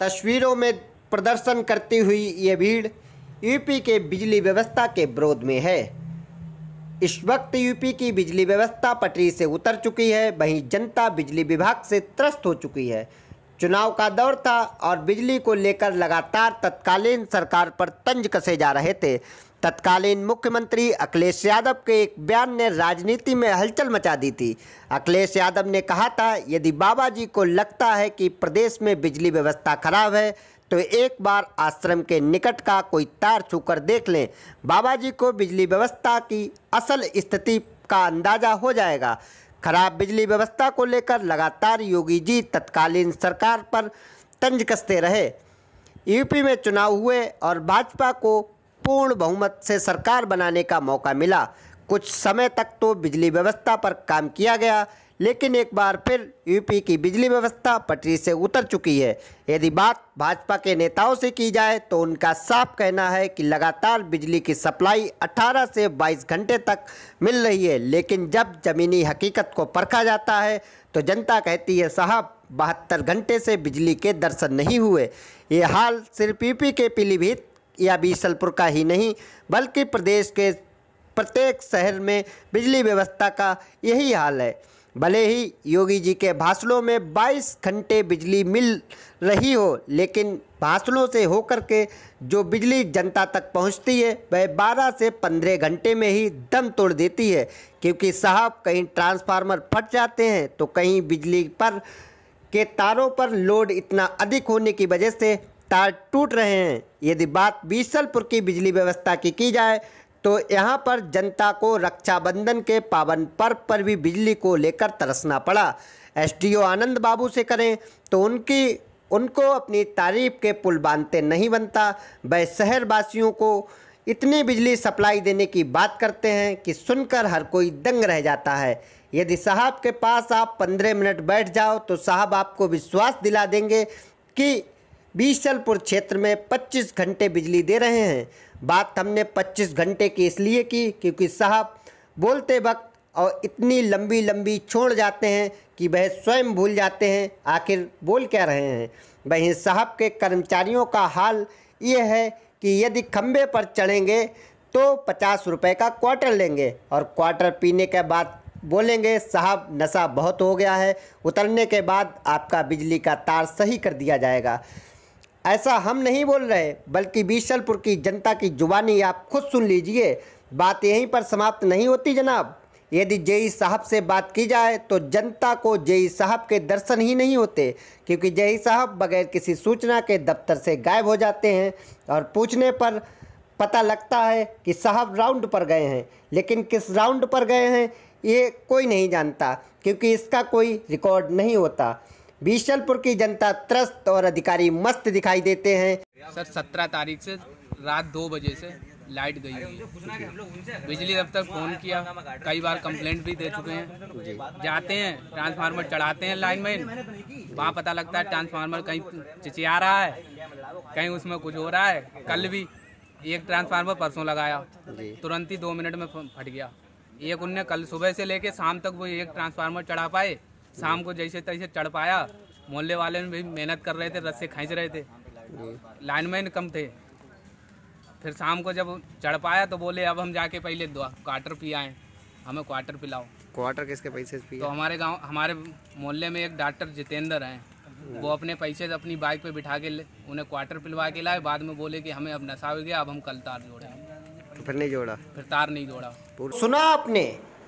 तस्वीरों में प्रदर्शन करती हुई ये भीड़ यूपी के बिजली व्यवस्था के विरोध में है इस वक्त यूपी की बिजली व्यवस्था पटरी से उतर चुकी है वहीं जनता बिजली विभाग से त्रस्त हो चुकी है चुनाव का दौर था और बिजली को लेकर लगातार तत्कालीन सरकार पर तंज कसे जा रहे थे तत्कालीन मुख्यमंत्री अखिलेश यादव के एक बयान ने राजनीति में हलचल मचा दी थी अखिलेश यादव ने कहा था यदि बाबा जी को लगता है कि प्रदेश में बिजली व्यवस्था खराब है तो एक बार आश्रम के निकट का कोई तार छूकर देख लें बाबा जी को बिजली व्यवस्था की असल स्थिति का अंदाज़ा हो जाएगा खराब बिजली व्यवस्था को लेकर लगातार योगी जी तत्कालीन सरकार पर तंज कसते रहे यूपी में चुनाव हुए और भाजपा को पूर्ण बहुमत से सरकार बनाने का मौका मिला कुछ समय तक तो बिजली व्यवस्था पर काम किया गया लेकिन एक बार फिर यूपी की बिजली व्यवस्था पटरी से उतर चुकी है यदि बात भाजपा के नेताओं से की जाए तो उनका साफ कहना है कि लगातार बिजली की सप्लाई 18 से 22 घंटे तक मिल रही है लेकिन जब ज़मीनी हकीकत को परखा जाता है तो जनता कहती है साहब बहत्तर घंटे से बिजली के दर्शन नहीं हुए ये हाल सिर्फ यूपी के पीलीभीत या बीसलपुर का ही नहीं बल्कि प्रदेश के प्रत्येक शहर में बिजली व्यवस्था का यही हाल है भले ही योगी जी के भाषणों में 22 घंटे बिजली मिल रही हो लेकिन भाषणों से होकर के जो बिजली जनता तक पहुंचती है वह 12 से 15 घंटे में ही दम तोड़ देती है क्योंकि साहब कहीं ट्रांसफार्मर फट जाते हैं तो कहीं बिजली पर के तारों पर लोड इतना अधिक होने की वजह से तार टूट रहे हैं यदि बात बीसलपुर की बिजली व्यवस्था की की जाए तो यहाँ पर जनता को रक्षाबंधन के पावन पर्व पर भी बिजली को लेकर तरसना पड़ा एसडीओ आनंद बाबू से करें तो उनकी उनको अपनी तारीफ के पुल बांधते नहीं बनता वह शहरवासियों को इतनी बिजली सप्लाई देने की बात करते हैं कि सुनकर हर कोई दंग रह जाता है यदि साहब के पास आप पंद्रह मिनट बैठ जाओ तो साहब आपको विश्वास दिला देंगे कि बीसलपुर क्षेत्र में 25 घंटे बिजली दे रहे हैं बात हमने 25 घंटे की इसलिए की क्योंकि साहब बोलते वक्त और इतनी लंबी लंबी छोड़ जाते हैं कि वह स्वयं भूल जाते हैं आखिर बोल क्या रहे हैं वहीं साहब के कर्मचारियों का हाल यह है कि यदि खम्भे पर चढ़ेंगे तो पचास रुपये का क्वार्टर लेंगे और क्वार्टर पीने के बाद बोलेंगे साहब नशा बहुत हो गया है उतरने के बाद आपका बिजली का तार सही कर दिया जाएगा ऐसा हम नहीं बोल रहे बल्कि बीसलपुर की जनता की जुबानी आप खुद सुन लीजिए बात यहीं पर समाप्त नहीं होती जनाब यदि जेई साहब से बात की जाए तो जनता को जेई साहब के दर्शन ही नहीं होते क्योंकि जेई साहब बगैर किसी सूचना के दफ्तर से गायब हो जाते हैं और पूछने पर पता लगता है कि साहब राउंड पर गए हैं लेकिन किस राउंड पर गए हैं ये कोई नहीं जानता क्योंकि इसका कोई रिकॉर्ड नहीं होता बीसलपुर की जनता त्रस्त और अधिकारी मस्त दिखाई देते हैं सर सत्रह तारीख से रात दो बजे से लाइट गई है बिजली दफ्तर फ़ोन किया कई बार कंप्लेंट भी दे चुके हैं जाते हैं ट्रांसफार्मर चढ़ाते हैं लाइन में वहाँ पता लगता है ट्रांसफार्मर कहीं चिचिया रहा है कहीं उसमें कुछ हो रहा है कल भी एक ट्रांसफार्मर परसों लगाया तुरंत ही दो मिनट में फट गया एक उनने कल सुबह से लेके शाम तक वो एक ट्रांसफार्मर चढ़ा पाए शाम को जैसे तैसे चढ़ पाया मोहल्ले वाले भी मेहनत कर रहे थे रस्से खींच रहे थे लाइनमैन कम थे फिर शाम को जब चढ़ पाया तो बोले अब हम जाके पहले क्वार्टर पी आए हमें क्वार्टर पिलाओ क्वार्टर किसके पैसे तो हमारे गांव हमारे मोहल्ले में एक डॉक्टर जितेंद्र हैं वो अपने पैसे अपनी बाइक पे बिठा के उन्हें क्वार्टर पिलवा के लाए बाद में बोले कि हमें अब नशा हो गया अब हम कल तार जोड़े तो फिर नहीं जोड़ा फिर तार नहीं जोड़ा सुना आपने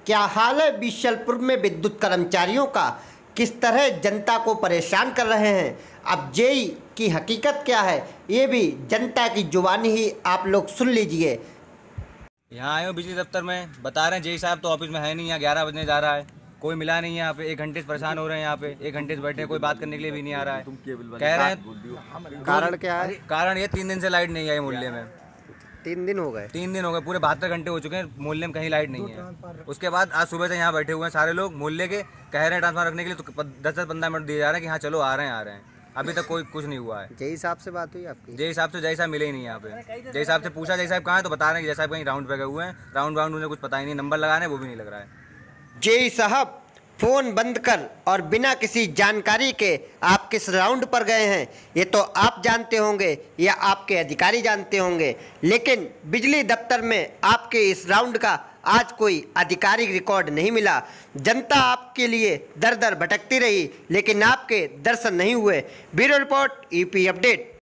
क्या हाल है बिशलपुर में विद्युत कर्मचारियों का किस तरह जनता को परेशान कर रहे हैं अब जेई की हकीकत क्या है ये भी जनता की जुबानी ही आप लोग सुन लीजिए यहाँ आए हो बिजली दफ्तर में बता रहे हैं जेई साहब तो ऑफिस में है नहीं यहाँ ग्यारह बजने जा रहा है कोई मिला नहीं यहाँ पे एक घंटे से परेशान हो रहे हैं यहाँ पे एक घंटे से बैठे कोई बात करने के लिए भी नहीं आ रहा है कह रहे हैं कारण क्या है कारण ये तीन दिन से लाइट नहीं आई मोहल्ले में तीन दिन हो गए तीन दिन हो गए पूरे बहत्तर घंटे हो चुके हैं मोहल्ले में कहीं लाइट नहीं है उसके बाद आज सुबह से यहाँ बैठे हुए हैं सारे लोग मोहल्ले के कह रहे हैं ट्रांसफार रखने के लिए तो दस दस पंद्रह मिनट दिए जा रहे हैं कि हाँ चलो आ रहे हैं आ रहे हैं अभी तक कोई कुछ नहीं हुआ है जय हिसाब से बात हुई आपकी जय हिसाब से जय साहब मिले ही नहीं यहाँ पे जय हिसाब से पूछा जय साहब कहाँ है तो बता रहे हैं जय साहब कहीं राउंड पे गए हुए हैं राउंड राउंड उन्हें कुछ पता ही नहीं नंबर लगाने वो भी नहीं लग रहा है जय साहब फ़ोन बंद कर और बिना किसी जानकारी के आप किस राउंड पर गए हैं ये तो आप जानते होंगे या आपके अधिकारी जानते होंगे लेकिन बिजली दफ्तर में आपके इस राउंड का आज कोई आधिकारिक रिकॉर्ड नहीं मिला जनता आपके लिए दर दर भटकती रही लेकिन आपके दर्शन नहीं हुए ब्यूरो रिपोर्ट ईपी अपडेट